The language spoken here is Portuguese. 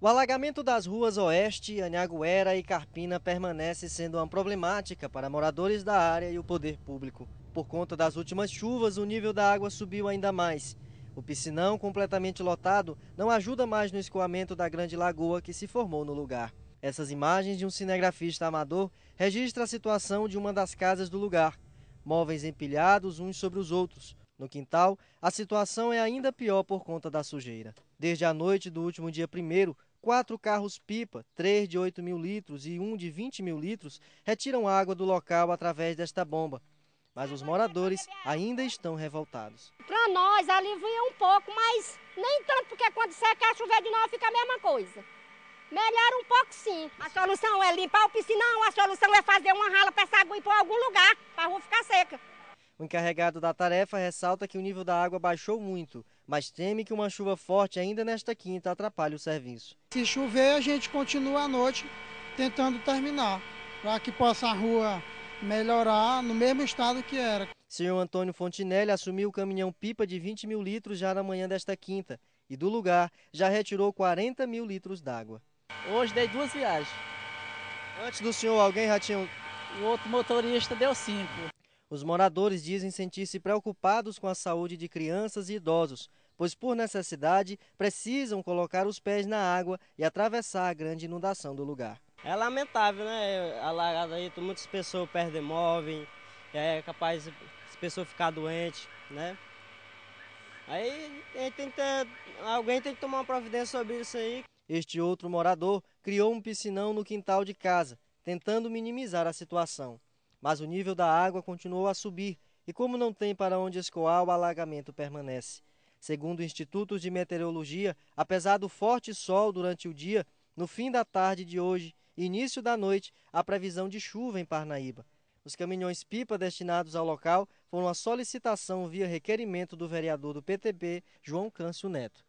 O alagamento das ruas Oeste, Anhanguera e Carpina permanece sendo uma problemática para moradores da área e o poder público. Por conta das últimas chuvas, o nível da água subiu ainda mais. O piscinão, completamente lotado, não ajuda mais no escoamento da grande lagoa que se formou no lugar. Essas imagens de um cinegrafista amador registram a situação de uma das casas do lugar. Móveis empilhados uns sobre os outros, no quintal, a situação é ainda pior por conta da sujeira. Desde a noite do último dia primeiro, Quatro carros-pipa, três de 8 mil litros e um de 20 mil litros, retiram água do local através desta bomba. Mas os moradores ainda estão revoltados. Para nós, alivia um pouco, mas nem tanto, porque quando seca a chover de novo fica a mesma coisa. Melhora um pouco, sim. A solução é limpar o piscinão, a solução é fazer uma rala encarregado da tarefa ressalta que o nível da água baixou muito, mas teme que uma chuva forte ainda nesta quinta atrapalhe o serviço. Se chover, a gente continua à noite tentando terminar, para que possa a rua melhorar no mesmo estado que era. Senhor Antônio Fontinelli assumiu o caminhão pipa de 20 mil litros já na manhã desta quinta e do lugar já retirou 40 mil litros d'água. Hoje dei duas viagens. Antes do senhor, alguém já tinha... O outro motorista deu cinco. Os moradores dizem sentir-se preocupados com a saúde de crianças e idosos, pois por necessidade precisam colocar os pés na água e atravessar a grande inundação do lugar. É lamentável, né? A aí, muitas pessoas perdem móvel, é capaz de pessoas ficar doente, né? Aí tem ter, alguém tem que tomar uma providência sobre isso aí. Este outro morador criou um piscinão no quintal de casa, tentando minimizar a situação. Mas o nível da água continuou a subir e, como não tem para onde escoar, o alagamento permanece. Segundo o Instituto de meteorologia, apesar do forte sol durante o dia, no fim da tarde de hoje e início da noite, há previsão de chuva em Parnaíba. Os caminhões-pipa destinados ao local foram a solicitação via requerimento do vereador do PTB, João Câncio Neto.